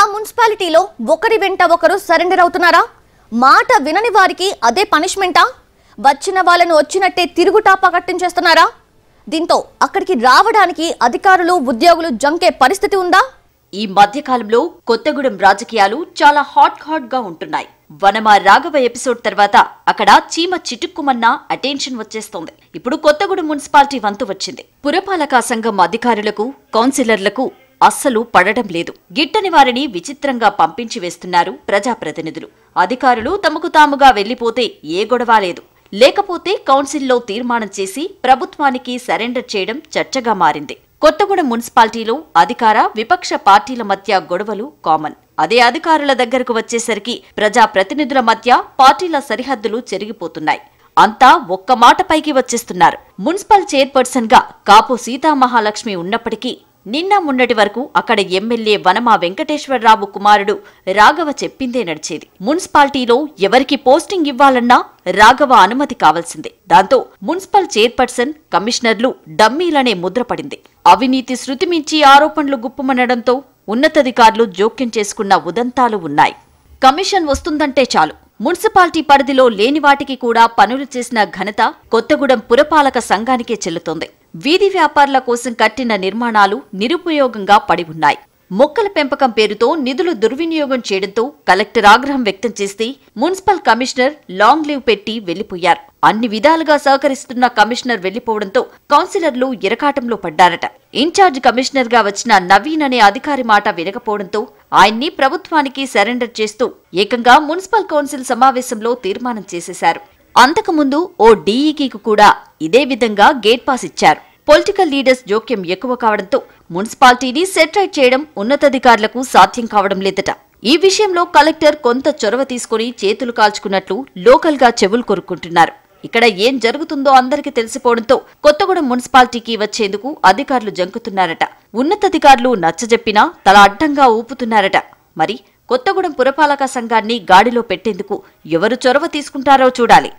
ఆ మున్సిపాలిటీలో ఒకరి వెంట ఒకరు సరెండర్ అవుతున్నారా మాట వినని వారికి అదే పనిష్మెంటా వచ్చిన వాళ్ళను వచ్చినట్టే పకట్టం చేస్తున్నారా దీంతో అక్కడికి రావడానికి అధికారులు ఉద్యోగులు జంకే పరిస్థితి ఉందా ఈ మధ్యకాలంలో కొత్తగూడెం రాజకీయాలు చాలా హాట్ హాట్ గా ఉంటున్నాయి వనమా రాఘవ ఎపిసోడ్ తర్వాత అక్కడ చీమ చిటుక్కుమన్న అటెన్షన్ వచ్చేస్తోంది ఇప్పుడు కొత్తగూడెం మున్సిపాలిటీ వంతు వచ్చింది పురపాలక సంఘం అధికారులకు కౌన్సిలర్లకు అస్సలు పడడం లేదు గిట్టని వారిని విచిత్రంగా పంపించి వేస్తున్నారు ప్రజాప్రతినిధులు అధికారులు తమకు తాముగా వెళ్లిపోతే ఏ గొడవ లేదు లేకపోతే కౌన్సిల్లో తీర్మానం చేసి ప్రభుత్వానికి సరెండర్ చేయడం చర్చగా మారింది కొత్తగూడెం మున్సిపాలిటీలో అధికార విపక్ష పార్టీల మధ్య గొడవలు కామన్ అదే అధికారుల దగ్గరకు వచ్చేసరికి ప్రజాప్రతినిధుల మధ్య పార్టీల సరిహద్దులు చెరిగిపోతున్నాయి అంతా ఒక్క మాటపైకి వచ్చేస్తున్నారు మున్సిపల్ చైర్పర్సన్ గా కాపు సీతామహాలక్ష్మి ఉన్నప్పటికీ నిన్న మున్నటి వరకు అక్కడ ఎమ్మెల్యే వనమా వెంకటేశ్వరరావు కుమారుడు రాఘవ చెప్పిందే నడిచేది మున్సిపాలిటీలో ఎవరికి పోస్టింగ్ ఇవ్వాలన్నా రాఘవ అనుమతి కావాల్సిందే దాంతో మున్సిపల్ చైర్పర్సన్ కమిషనర్లు డమ్మీలనే ముద్రపడింది అవినీతి శృతిమించి ఆరోపణలు గుప్పమనడంతో ఉన్నతాధికారులు జోక్యం చేసుకున్న ఉదంతాలు ఉన్నాయి కమిషన్ వస్తుందంటే చాలు మున్సిపాలిటీ పరిధిలో లేని వాటికి కూడా పనులు చేసిన ఘనత కొత్తగూడెం పురపాలక సంఘానికే చెల్లుతోంది వీధి వ్యాపారుల కోసం కట్టిన నిర్మాణాలు నిరుపయోగంగా పడి ఉన్నాయి మొక్కల పెంపకం పేరుతో నిధులు దుర్వినియోగం చేయడంతో కలెక్టర్ ఆగ్రహం వ్యక్తం చేస్తే మున్సిపల్ కమిషనర్ లాంగ్ లీవ్ పెట్టి వెళ్లిపోయారు అన్ని విధాలుగా సహకరిస్తున్న కమిషనర్ వెళ్లిపోవడంతో కౌన్సిలర్లు ఇరకాటంలో పడ్డారట ఇన్ఛార్జ్ కమిషనర్ గా వచ్చిన నవీన్ అనే అధికారి మాట వినకపోవడంతో ఆయన్ని ప్రభుత్వానికి సరెండర్ చేస్తూ ఏకంగా మున్సిపల్ కౌన్సిల్ సమావేశంలో తీర్మానం చేసేశారు అంతకుముందు ఓ డీఈకి కూడా ఇదే విధంగా గేట్ పాస్ ఇచ్చారు పొలిటికల్ లీడర్స్ జోక్యం ఎక్కువ కావడంతో మున్సిపాలిటీని సెటరైట్ చేయడం ఉన్నతాధికారులకు సాధ్యం కావడం లేదట ఈ విషయంలో కలెక్టర్ కొంత చొరవ తీసుకుని చేతులు కాల్చుకున్నట్లు లోకల్గా చెవులు కొరుక్కుంటున్నారు ఇక్కడ ఏం జరుగుతుందో అందరికీ తెలిసిపోవడంతో కొత్తగూడెం మున్సిపాలిటీకి వచ్చేందుకు అధికారులు జంకుతున్నారట ఉన్నతాధికారులు నచ్చజెప్పినా తల అడ్డంగా ఊపుతున్నారట మరి కొత్తగూడెం పురపాలక సంఘాన్ని గాడిలో పెట్టేందుకు ఎవరు చొరవ తీసుకుంటారో చూడాలి